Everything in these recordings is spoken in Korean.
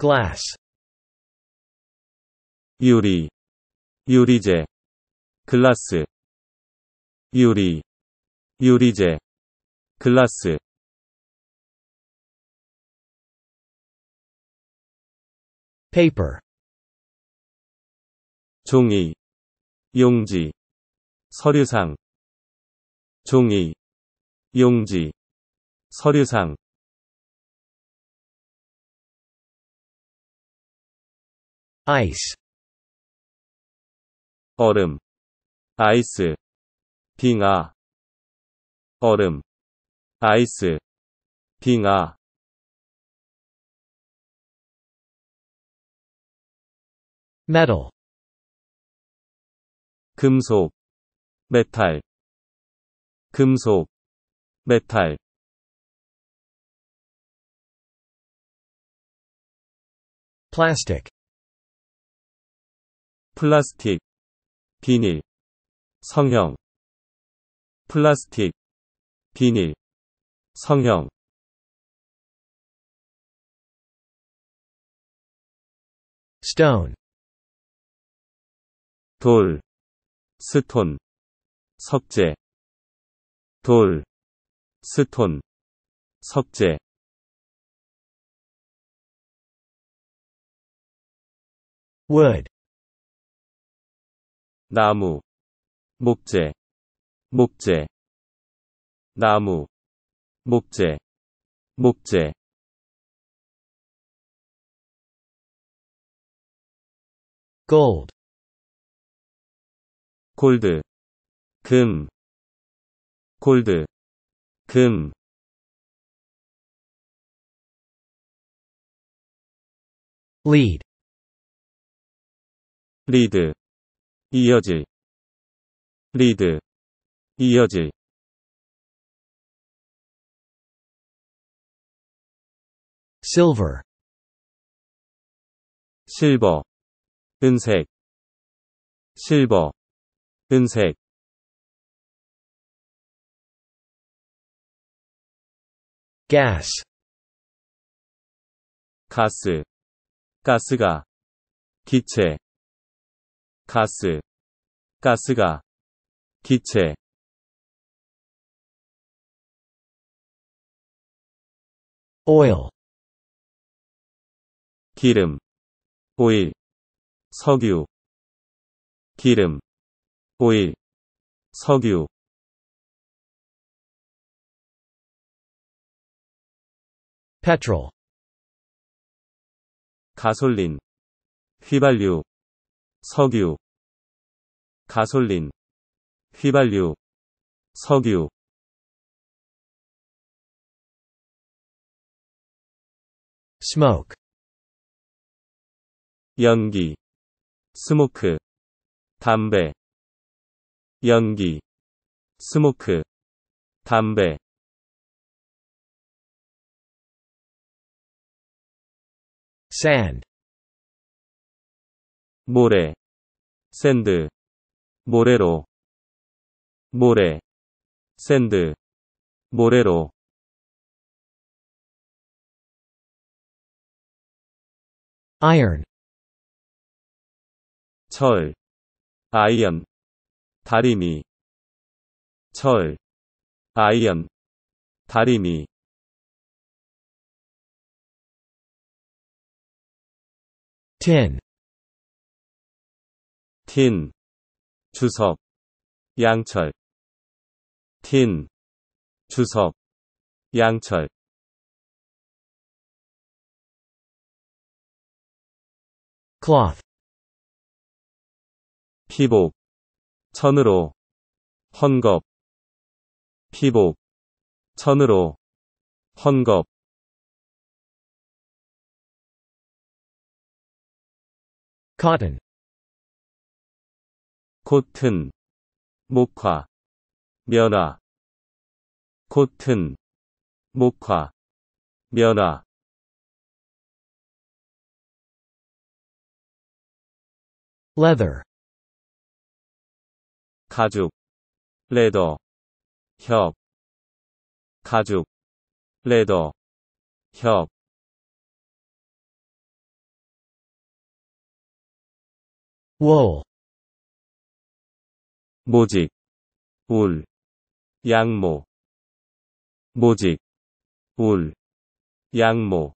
glass 유리 유리제 글라스 유리 유리제 글라스 paper 종이 용지 서류상 종이 용지 서류상 ice 얼음 ice 빙하 얼음 ice 빙하 metal 금속 metal 금속 metal plastic 플라스틱, 비닐, 성형, 플라스틱, 비닐, 성형. s t 돌, 스톤, 석재, 돌, 스톤, 석재. wood 나무 목재 목재 나무 목재 목재 gold 골드 금 골드 금 lead 리드 이어질 리드 이어질 silver 실버 은색 실버 은색 gas 가스 가스가 기체 가스, 가스가, 기체. oil 기름, 오일, 석유. 기름, 오일, 석유. petrol 가솔린, 휘발유. 석유 가솔린 휘발유 석유 스모크 연기 스모크 담배 연기 스모크 담배 sand 모래 샌드 모래로 모래 샌드 모래로 iron 철 아이언 다리미 철 아이언 다리미 tin 틴 주석 양철 틴 주석 양철 cloth 피복 천으로 헌겁 피복 천으로 헌겁 cotton 코튼 목화 면화 코튼 목화 면화 가죽 레더 협 가죽 레더 협 wool 모직 울 양모 모직 울 양모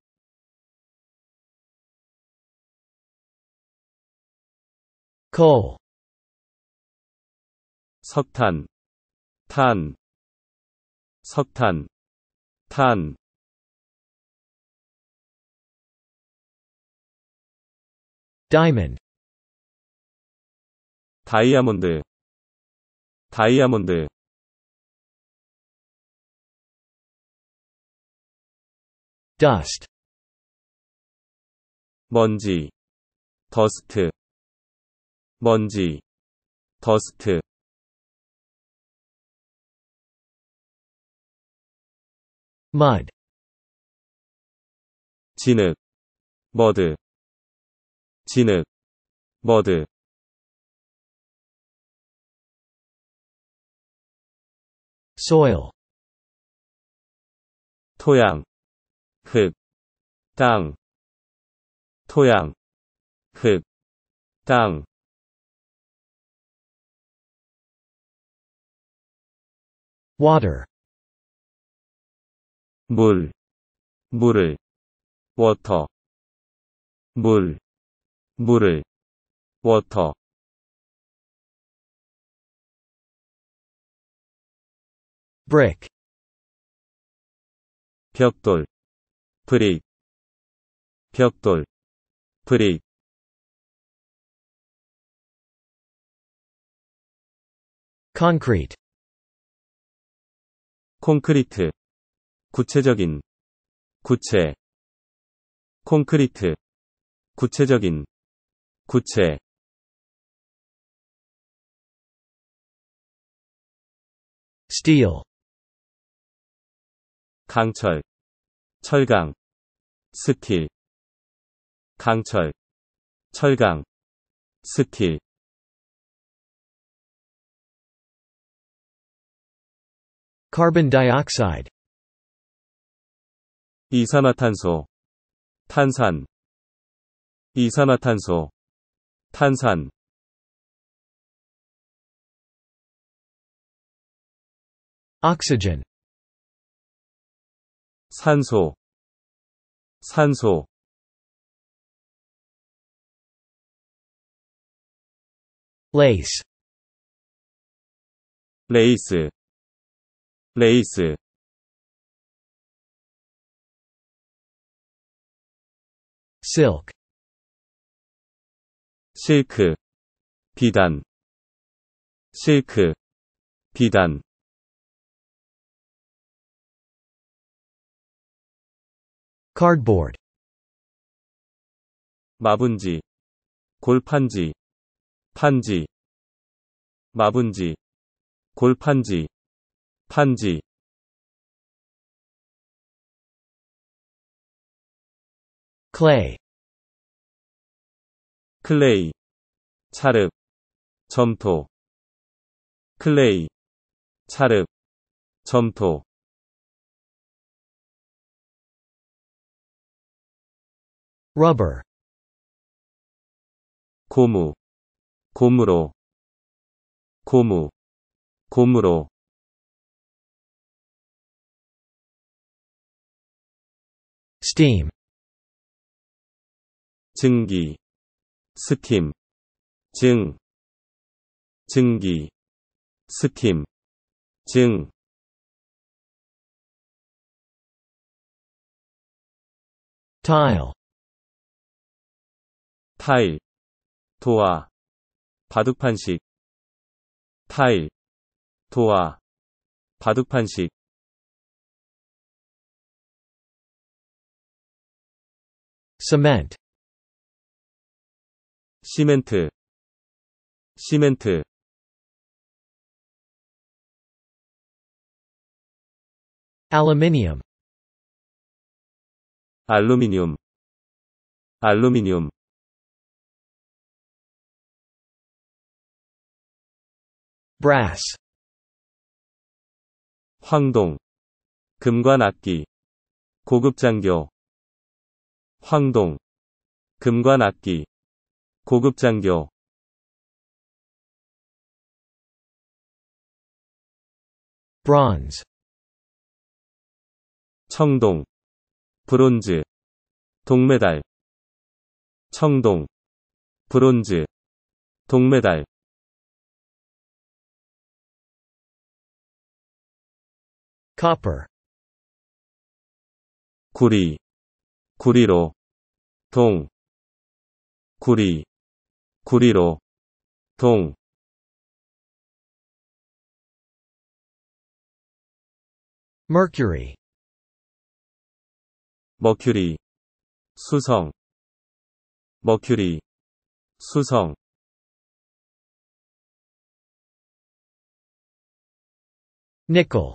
c 석탄 탄 석탄 탄 다이아몬드 다이아몬드 dust 먼지 더스트 먼지 더스트 mud 진흙 머드 진흙 머드 soil 토양 흙, 땅 토양 흙, 땅 water 물 물을 water 물 물을 water brick 벽돌 브릭 벽돌 브릭 concrete 콘크리트 구체적인 구체 콘크리트 구체적인 구체 steel 강철 철강 스틸 강철 철강 스틸 carbon d i 이산화탄소 탄산 이산화탄소 탄산 oxygen 산소 산소 레이스 레이스 레이스 s i 실크 비단 실크 비단 cardboard 마분지 골판지 판지 마분지 골판지 판지 clay 클레이 차릅 점토 클레이 차릅 점토 rubber 고무 고무로 고무 고무로 steam 증기 스팀 증 증기 스팀 증 tile 타일 도화 바둑판식 타일 도화 바둑판식 cement 시멘트 시멘트 aluminium aluminium aluminium brass 황동 금관 악기 고급 장교 황동 금관 악기 고급 장교 bronze 청동 브론즈 동메달 청동 브론즈 동메달 copper. 구리, 구리로, 동, 구리, 구리로, 동. mercury, mercury, 수성, mercury, 수성. nickel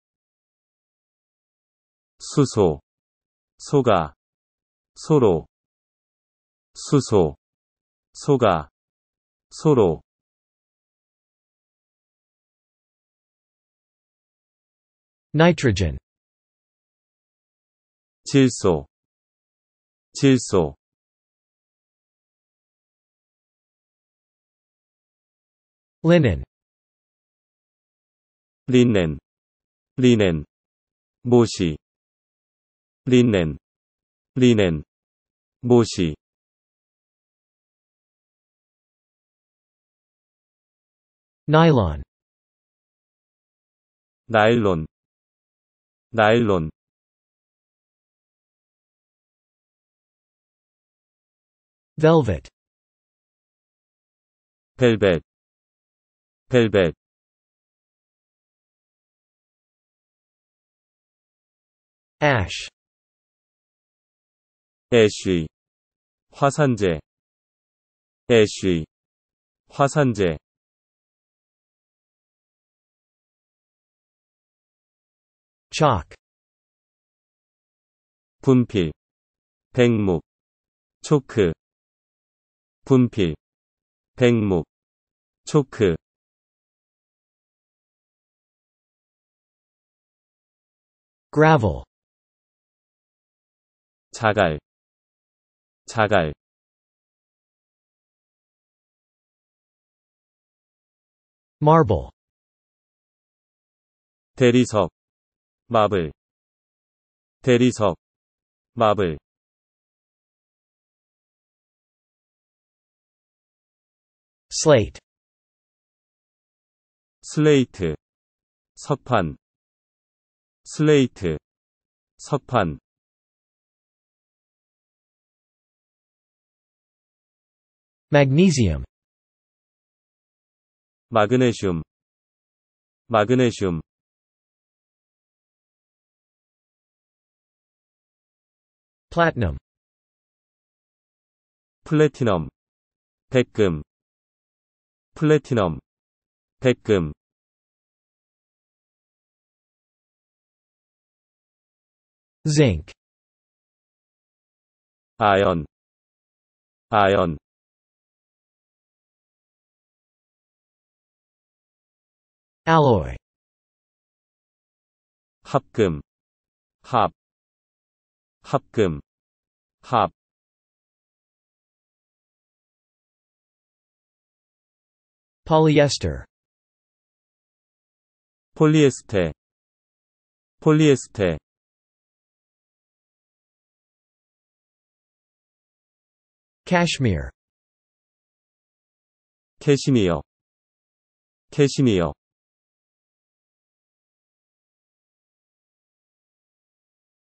수소 소가 소로 수소 소가 소로 nitrogen 질소 질소 linen linen linen 모시 linen, linen, 모시, nylon, nylon, 나일론, velvet, 벨벳, 벨벳. ash 애쉬 화산재 애쉬 화산재 chalk 분필 백목 초크 분필 백목 초크 gravel 자갈 자갈 marble 대리석 마블 대리석 마블 slate 슬레이트 석판 슬레이트 석판 magnesium magnesium magnesium platinum platinum 백금 백금 zinc iron iron alloy 합금 합 합금 합 polyester 폴리에스테 폴리에스테 cashmere 캐시미어 캐시미어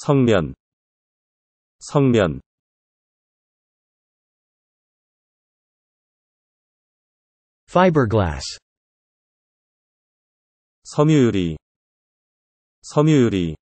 성면 성면 fiberglass 섬유유리 섬유유리